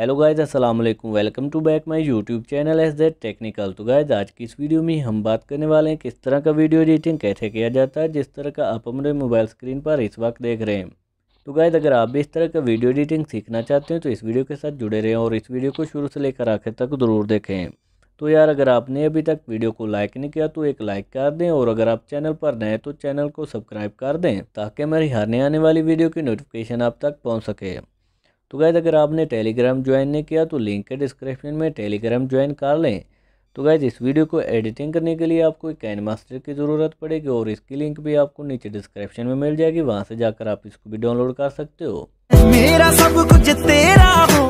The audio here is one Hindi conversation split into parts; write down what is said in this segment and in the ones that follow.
हेलो गाइज अस्सलाम वालेकुम welcome to back my YouTube channel as that technical तो गाइज आज की इस वीडियो में हम बात करने वाले हैं किस तरह का वीडियो एडिटिंग कैसे किया जाता है जिस तरह का आप हमारे मोबाइल स्क्रीन पर इस वक्त देख रहे हैं तो गाइज अगर आप भी इस तरह का वीडियो एडिटिंग सीखना चाहते हैं तो इस वीडियो के साथ जुड़े रहें और इस वीडियो को शुरू से लेकर आखिर तक ज़रूर देखें तो यार अगर आपने अभी तक वीडियो को लाइक नहीं किया तो एक लाइक कर दें और अगर आप चैनल पर नए तो चैनल को सब्सक्राइब कर दें ताकि मेरी हारने आने वाली वीडियो की नोटिफिकेशन आप तक पहुँच सके तो गैज़ अगर आपने टेलीग्राम ज्वाइन नहीं किया तो लिंक है डिस्क्रिप्शन में टेलीग्राम ज्वाइन कर लें तो गैज़ इस वीडियो को एडिटिंग करने के लिए आपको एक कैन मास्टर की ज़रूरत पड़ेगी और इसकी लिंक भी आपको नीचे डिस्क्रिप्शन में मिल जाएगी वहाँ से जाकर आप इसको भी डाउनलोड कर सकते हो मेरा सब कुछ तेरा हो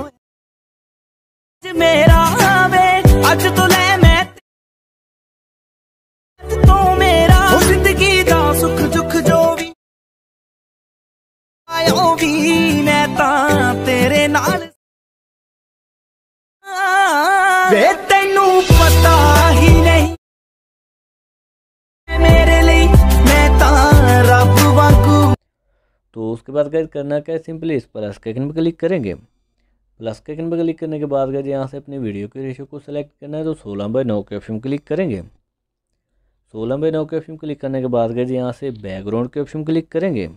मेरा आज तो ले भी मैं ता तेरे नाल वे तेनू पता ही नहीं मेरे लिए मैं रब वांगू तो उसके बाद गाइस करना क्या है सिंपली इस प्लस के आइकन पर क्लिक करेंगे प्लस के आइकन पर क्लिक करने के बाद गैस यहाँ से अपने वीडियो के रेशियो को सिलेक्ट करना है तो सोलह बाई नौ के ऑप्शन क्लिक करेंगे सोलह बाई नौ के ऑप्शन क्लिक करने के बाद गए यहाँ से बैकग्राउंड के ऑप्शन क्लिक करेंगे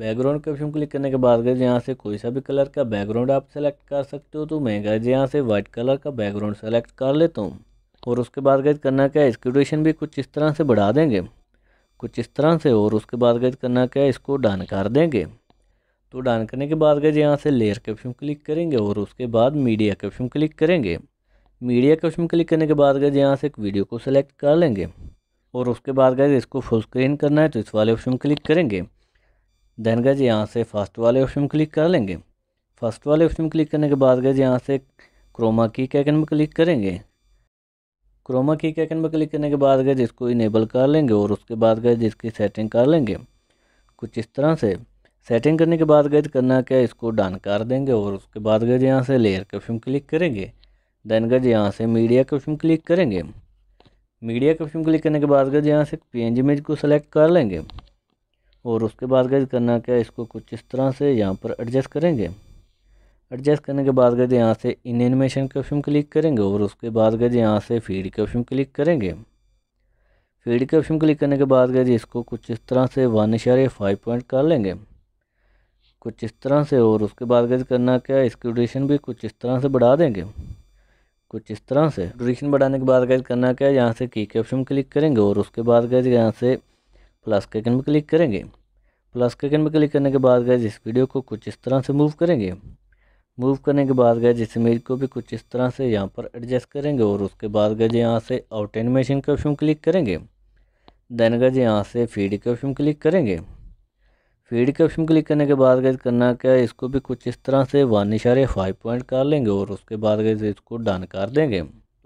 बैकग्राउंड के ऑप्शन क्लिक करने के बाद गए यहाँ से कोई सा भी कलर का बैकग्राउंड आप सेलेक्ट कर सकते हो तो मैं गए यहाँ से वाइट कलर का बैकग्राउंड सेलेक्ट कर लेता हूँ और उसके बाद गए करना क्या है इसकी ड्यूरेशन भी कुछ इस तरह से बढ़ा देंगे कुछ इस तरह से और उसके बाद गए करना क्या है इसको डन कर देंगे तो डन करने के बाद गए यहाँ से लेयर के ऑप्शन क्लिक करेंगे और उसके बाद मीडिया के ऑप्शन क्लिक करेंगे मीडिया के ऑप्शन क्लिक करने के बाद गए यहाँ से एक वीडियो को सिलेक्ट कर लेंगे और उसके बाद गए इसको फुल स्क्रीन करना है तो इस वाले ऑप्शन क्लिक करेंगे देन गए यहाँ से फर्स्ट वाले ऑप्शन में क्लिक कर लेंगे फर्स्ट वाले ऑप्शन में क्लिक करने के बाद गए यहाँ से क्रोमा की कैकन में क्लिक करेंगे क्रोमा की कैकन में क्लिक करने के बाद गए जिसको इनेबल कर लेंगे और उसके बाद गए जिसकी सेटिंग कर लेंगे कुछ इस तरह से सेटिंग करने के बाद गए करना क्या इसको डन कर देंगे और उसके बाद गए यहाँ से लेयर के ऑप्शन क्लिक करेंगे देन गए यहाँ से मीडिया के ऑप्शन क्लिक करेंगे मीडिया के ऑप्शन क्लिक करने के बाद गए यहाँ से पी इमेज को सेलेक्ट कर लेंगे और उसके बाद गैस करना क्या इसको कुछ इस तरह से यहाँ पर एडजस्ट करेंगे एडजस्ट करने के बाद गैस यहाँ से इन एनिमेशन के ऑप्शन क्लिक करेंगे और उसके बाद गैस यहाँ से फीड के ऑप्शन क्लिक करेंगे फीड के ऑप्शन क्लिक करने के बाद गैस इसको कुछ इस तरह से वन इशारे फाइव पॉइंट कर लेंगे कुछ इस तरह से और उसके बाद गैस करना क्या इसकी ड्यूरेशन भी कुछ इस तरह से बढ़ा देंगे कुछ इस तरह से ड्यूरेशन बढ़ाने के बाद गैस करना क्या यहाँ से की के ऑप्शन क्लिक करेंगे और उसके बाद गैस यहाँ से प्लस के आइकन पर क्लिक करेंगे प्लस के आइकन पर क्लिक करने के बाद गए इस वीडियो को कुछ इस तरह से मूव करेंगे मूव करने के बाद गए जिस इमेज को भी कुछ इस तरह से यहाँ पर एडजस्ट करेंगे और उसके बाद गए यहाँ से आउट एनिमेशन के ऑप्शन क्लिक करेंगे देन गए यहाँ से फीड के ऑप्शन क्लिक करेंगे फीड के ऑप्शन क्लिक करने के बाद गए करना क्या है इसको भी कुछ इस तरह से वन इशारे फाइव पॉइंट कर लेंगे और उसके बाद गए इसको डन कर देंगे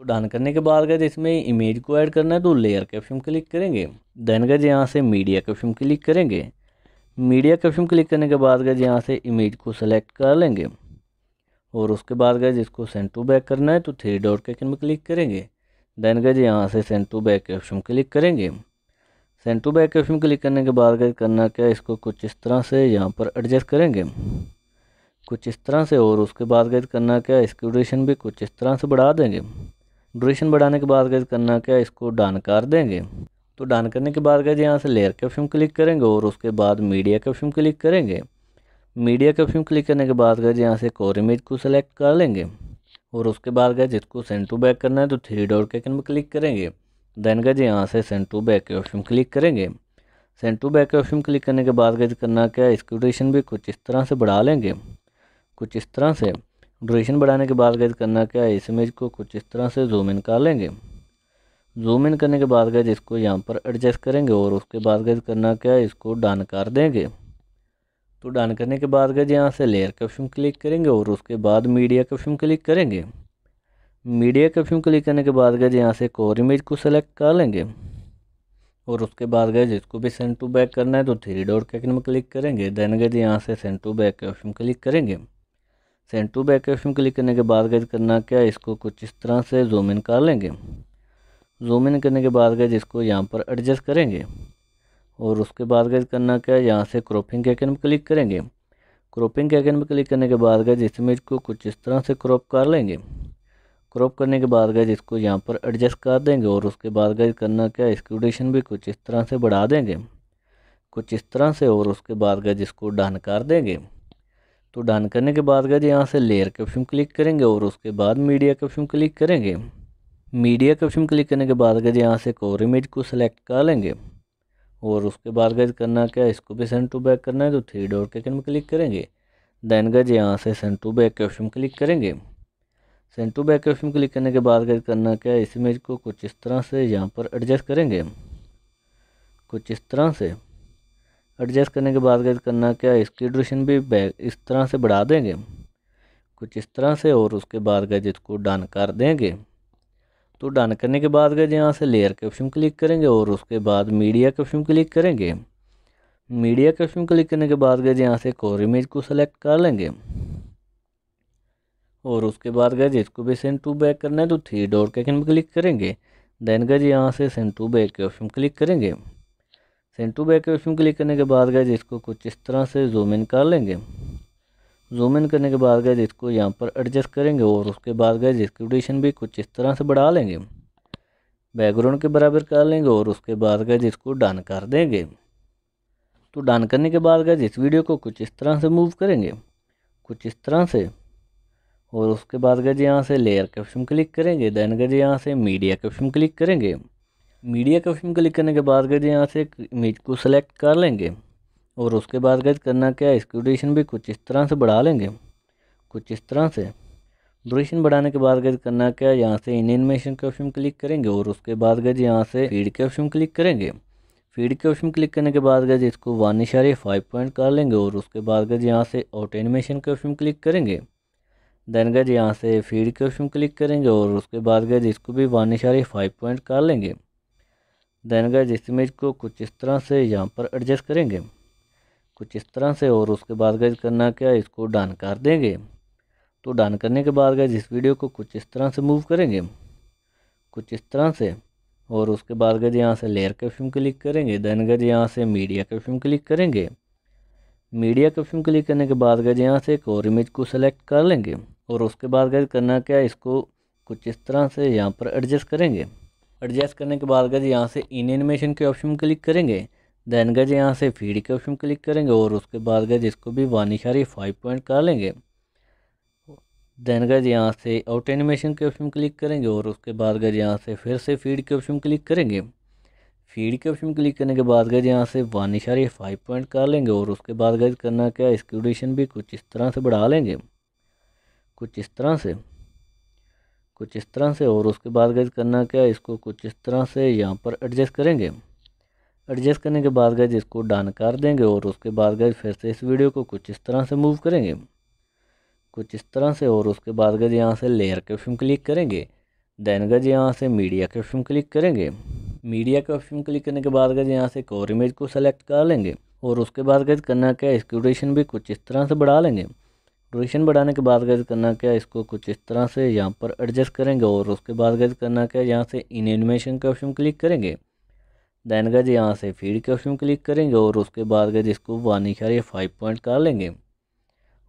डन करने के बाद गए इसमें इमेज को ऐड करना है तो लेयर कैप्शन क्लिक करेंगे देन गए यहाँ से मीडिया कैप्शन क्लिक करेंगे मीडिया कैप्शन क्लिक करने के बाद गए यहाँ से इमेज को सेलेक्ट कर लेंगे और उसके बाद गए इसको सेंड टू बैक करना है तो थ्री डॉट के में क्लिक करेंगे देन गए यहाँ से send to back option click करेंगे send to back option click करने के बाद गए करना क्या इसको कुछ इस तरह से यहाँ पर एडजस्ट करेंगे कुछ इस तरह से और उसके बाद गए करना क्या इसकी ड्यूरेशन भी कुछ इस तरह से बढ़ा देंगे ड्यूरेशन बढ़ाने के बाद गैस करना क्या इसको डान कर देंगे तो डान करने के बाद गैस यहाँ से लेयर के ऑप्शन क्लिक करेंगे और उसके बाद मीडिया के ऑप्शन क्लिक करेंगे मीडिया के ऑप्शन क्लिक करने के बाद गैस यहाँ से कोर इमेज को सिलेक्ट कर लेंगे और उसके बाद गए इसको सेंड टू बैक करना है तो थ्री डॉट के आइकन पर क्लिक करेंगे देन गज यहाँ से सेंड टू बैक के ऑप्शन क्लिक करेंगे सेंड टू बैक के ऑप्शन क्लिक करने के बाद गज करना क्या इसकी ड्यूरेशन भी कुछ इस तरह से बढ़ा लेंगे कुछ इस तरह से ड्यूरेशन बढ़ाने के बाद गैज करना क्या है इस इमेज को कुछ इस तरह से जूम इन कर लेंगे जूम इन करने के बाद गैज इसको यहाँ पर एडजस्ट करेंगे और उसके बाद गैज करना क्या है इसको डन कर देंगे तो डन करने के बाद गैज यहाँ से लेयर ऑप्शन क्लिक करेंगे और उसके बाद मीडिया कैप्शन क्लिक करेंगे मीडिया कैप्शन क्लिक करने के बाद गैज यहाँ से कोर इमेज को सेलेक्ट कर लेंगे और उसके बाद गए जिसको भी सेंड टू बैक करना है तो थ्री डॉट के आइकन में क्लिक करेंगे देन गए यहाँ से सेंड टू बैक के ऑप्शन क्लिक करेंगे send to back option click करने के बाद गैज करना क्या इसको कुछ इस तरह से जूम इन कर लेंगे जूम इन करने के बाद गैज इसको यहाँ पर एडजस्ट करेंगे और उसके बाद गैज करना क्या यहाँ से क्रॉपिंग कैकन में क्लिक करेंगे क्रॉपिंग कैकन में क्लिक करने के बाद गैज इस इमेज को कुछ इस तरह से क्रॉप कर लेंगे क्रॉप करने के बाद गैज इसको यहाँ पर एडजस्ट कर देंगे और उसके बाद गैज करना क्या इसकी ड्यूरेशन भी कुछ इस तरह से बढ़ा देंगे कुछ इस तरह से और उसके बाद गज इसको डन कर देंगे तो डन करने के बाद गए यहाँ से लेयर कैप्शन क्लिक करेंगे और उसके बाद मीडिया ऑप्शन क्लिक करेंगे मीडिया ऑप्शन क्लिक करने के बाद गए यहाँ से कोर इमेज को सिलेक्ट कर लेंगे और उसके बाद गए करना क्या इसको भी सेंड टू बैक करना है तो थ्री डॉट के में क्लिक करेंगे देन गज यहाँ से send to back option click करेंगे send to back option click करने के बाद गज करना क्या इस इमेज को कुछ इस तरह से यहाँ पर एडजस्ट करेंगे कुछ इस तरह से एडजस्ट करने के बाद गैस करना क्या इसकी ड्यूरेशन भी बैक इस तरह से बढ़ा देंगे कुछ इस तरह से और उसके बाद गैज इसको डन कर देंगे तो डन करने के बाद गए यहाँ से लेयर के ऑप्शन क्लिक करेंगे और उसके बाद मीडिया के ऑप्शन क्लिक करेंगे मीडिया के ऑप्शन क्लिक करने के बाद गए यहाँ से कोर इमेज को सेलेक्ट कर लेंगे और उसके बाद गए इसको भी सेंड टू बैक करना है तो थ्री डॉट के क्लिक करेंगे देन गए यहाँ से सेंड टू बैक के ऑप्शन क्लिक करेंगे send to to back option click करने के बाद गए इसको कुछ इस तरह से जूम इन कर लेंगे जूम इन करने के बाद गए इसको यहाँ पर एडजस्ट करेंगे और उसके बाद गए इसकी ड्यूरेशन भी कुछ इस तरह से बढ़ा लेंगे बैकग्राउंड के बराबर कर लेंगे और उसके बाद गए इसको डन कर देंगे तो डन करने के बाद गए इस वीडियो को कुछ इस तरह से मूव करेंगे कुछ इस तरह से और उसके बाद गए यहाँ से लेयर कैप्शन क्लिक करेंगे देन गए यहाँ से मीडिया कैप्शन क्लिक करेंगे मीडिया के ऑप्शन क्लिक करने के बाद गए यहाँ से इमेज को सेलेक्ट कर लेंगे और उसके बाद गए करना क्या है इसकी ड्यूरेशन भी कुछ इस तरह से बढ़ा लेंगे कुछ इस तरह से ड्यूरेशन बढ़ाने के बाद गए करना क्या है यहाँ से इन एनिमेशन के ऑप्शन क्लिक करेंगे और उसके बाद गए यहाँ से फीड के ऑप्शन क्लिक करेंगे फीड के ऑप्शन क्लिक करने के बाद गए इसको वन इशारे फाइव पॉइंट कर लेंगे और उसके बाद गए यहाँ से ऑटो एनिमेशन के ऑप्शन क्लिक करेंगे देन गज यहाँ से फीड के ऑप्शन क्लिक करेंगे और उसके बाद गए इसको भी वन इशारे फाइव पॉइंट कर लेंगे देन गैज इस इमेज को कुछ इस तरह से यहाँ पर एडजस्ट करेंगे कुछ इस तरह से और उसके बाद गैज करना क्या इसको डन कर देंगे तो डन करने के बाद गैज इस वीडियो को कुछ इस तरह से मूव करेंगे कुछ इस तरह से और उसके बाद गैज यहाँ से लेयर के फिल्म क्लिक करेंगे देन गैज यहाँ से मीडिया के फिल्म क्लिक करेंगे मीडिया के फिल्म क्लिक करने के बाद गैज यहाँ से एक और इमेज को सेलेक्ट कर लेंगे और उसके बाद गैज करना क्या इसको कुछ इस तरह से यहाँ पर एडजस्ट करेंगे एडजस्ट करने के बाद गज यहाँ से इन एनिमेशन के ऑप्शन में क्लिक करेंगे दैन गज यहाँ से फीड के ऑप्शन क्लिक करेंगे और उसके बाद गज इसको भी वन फाइव पॉइंट कर लेंगे दैन गज यहाँ से आउट एनिमेशन के ऑप्शन क्लिक करेंगे और उसके बाद गज यहाँ से फिर से फीड के ऑप्शन क्लिक करेंगे फीड के ऑप्शन क्लिक करने के बाद गज यहाँ से वन फाइव पॉइंट कर लेंगे और उसके बाद गज करना क्या इसकी ड्यूरेशन भी कुछ इस तरह से बढ़ा लेंगे कुछ इस तरह से कुछ इस तरह से और उसके बाद गज करना क्या इसको कुछ इस तरह से यहाँ पर एडजस्ट करेंगे एडजस्ट करने के बाद गज इसको डन कर देंगे और उसके बाद गज फिर से इस वीडियो को कुछ इस तरह से मूव करेंगे कुछ इस तरह से और उसके बाद गज यहाँ से लेयर के ऑप्शन क्लिक करेंगे दैन गज यहाँ से मीडिया के ऑप्शन क्लिक करेंगे मीडिया के ऑप्शन क्लिक करने के बाद गज यहाँ से कोर इमेज को सेलेक्ट कर लेंगे और उसके बाद गज करना क्या इसकी ड्यूरेशन भी कुछ इस तरह से बढ़ा लेंगे ड्यूरेशन बढ़ाने के बाद गैज करना क्या इसको कुछ इस तरह से यहाँ पर एडजस्ट करेंगे और उसके बाद गैज करना क्या यहाँ से इन एनिमेशन के ऑप्शन क्लिक करेंगे दैन गज यहाँ से फीड के ऑप्शन क्लिक करेंगे और उसके बाद गज इसको वन इशारे फाइव पॉइंट कर लेंगे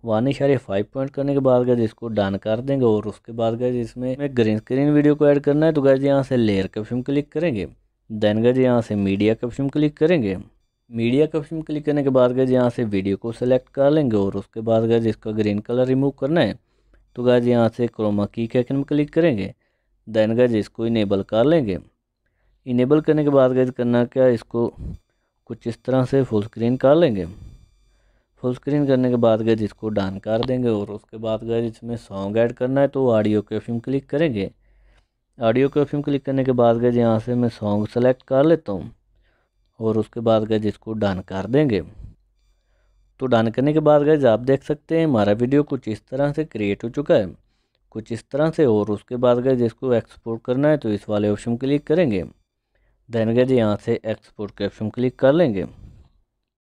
वन इशारे फाइव पॉइंट करने के बाद गज इसको डन कर देंगे और उसके बाद गज इसमें मैं ग्रीन स्क्रीन वीडियो को ऐड करना है तो गज यहाँ से लेयर के ऑप्शन क्लिक करेंगे दैन गज यहाँ से मीडिया के ऑप्शन क्लिक करेंगे मीडिया के ऑप्शन में क्लिक करने के बाद गए यहाँ से वीडियो को सिलेक्ट कर लेंगे और उसके बाद गए इसका ग्रीन कलर रिमूव करना है तो गए यहाँ से क्रोमा की के आइकन में क्लिक करेंगे देन गए इसको इनेबल कर लेंगे इनेबल करने के बाद गए करना क्या इसको कुछ इस तरह से फुल स्क्रीन कर लेंगे फुल स्क्रीन करने के बाद गए इसको डन कर देंगे और उसके बाद गए इसमें सॉन्ग ऐड करना है तो ऑडियो के ऑप्शन क्लिक करेंगे ऑडियो के ऑप्शन क्लिक करने के बाद गए यहाँ से मैं सॉन्ग सेलेक्ट कर लेता हूँ और उसके बाद गए जिसको डन कर देंगे तो डन करने के बाद गए आप देख सकते हैं हमारा वीडियो कुछ इस तरह से क्रिएट हो चुका है कुछ इस तरह से और उसके बाद गए जिसको एक्सपोर्ट करना है तो इस वाले ऑप्शन क्लिक करेंगे देन गए यहाँ से एक्सपोर्ट के ऑप्शन क्लिक कर लेंगे